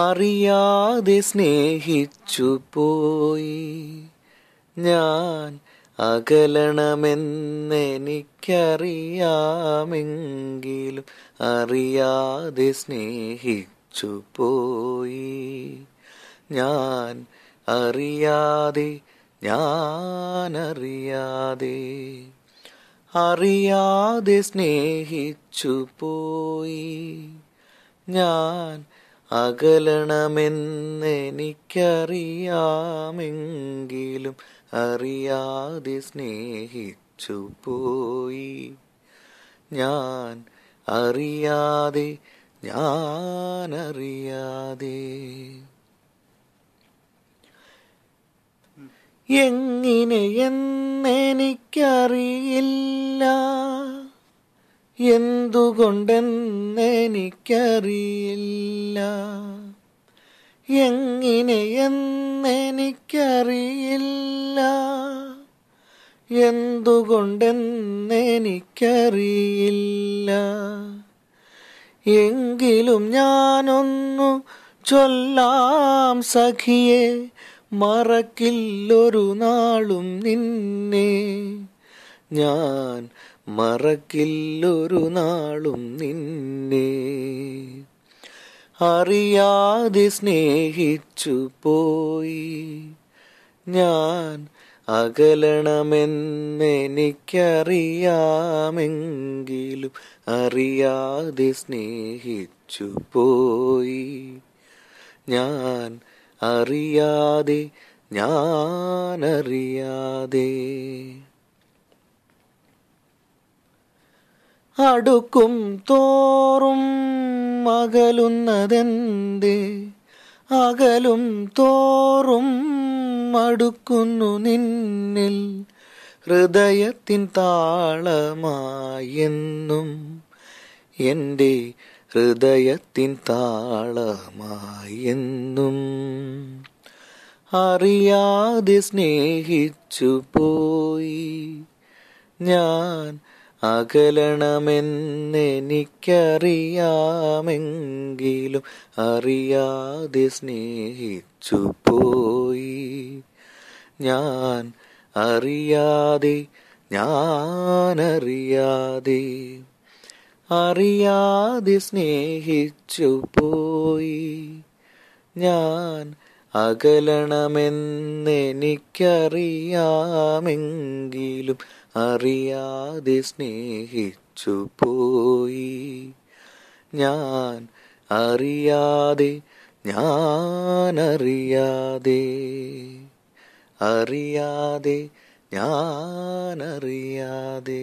അറിയാതെ സ്നേഹിച്ചു പോയി ഞാൻ അകലണമെന്നെനിക്കറിയാമെങ്കിലും അറിയാതെ സ്നേഹിച്ചു പോയി ഞാൻ അറിയാതെ ഞാനറിയാതെ അറിയാതെ സ്നേഹിച്ചു പോയി ഞാൻ അകലണമെന്നെനിക്കറിയാമെങ്കിലും അറിയാതെ സ്നേഹിച്ചു പോയി ഞാൻ അറിയാതെ ഞാനറിയാതെ എങ്ങനെ എന്നെനിക്കറിയില്ല എന്തുകൊണ്ടെന്നെനിക്കറിയില്ല എങ്ങനെയെന്നെനിക്കറിയില്ല എന്തുകൊണ്ടെന്നെനിക്കറിയില്ല എങ്കിലും ഞാനൊന്നു ചൊല്ലാം സഖിയെ മറക്കില്ലൊരു നാളും നിന്നെ ഞാൻ മറക്കില്ലൊരു നാളും നിന്നെ അറിയാതെ സ്നേഹിച്ചു പോയി ഞാൻ അകലണമെന്നെനിക്കറിയാമെങ്കിലും അറിയാതെ സ്നേഹിച്ചു പോയി ഞാൻ അറിയാതെ ഞാൻ അറിയാതെ അടുക്കും തോറും അകലുന്നതെന്ത് അകലും തോറും അടുക്കുന്നു നിന്നിൽ ഹൃദയത്തിൻ താളമായെന്നും എൻ്റെ ഹൃദയത്തിൻ താളമായെന്നും അറിയാതെ സ്നേഹിച്ചു പോയി ഞാൻ അകലണമെന്നെനിക്കറിയാമെങ്കിലും അറിയാതെ സ്നേഹിച്ചു പോയി ഞാൻ അറിയാതെ ഞാനറിയാതെ അറിയാതെ സ്നേഹിച്ചു പോയി ഞാൻ അകലണമെന്നെനിക്കറിയാമെങ്കിലും അറിയാതെ സ്നേഹിച്ചു പോയി ഞാൻ അറിയാതെ ഞാനറിയാതെ അറിയാതെ ഞാനറിയാതെ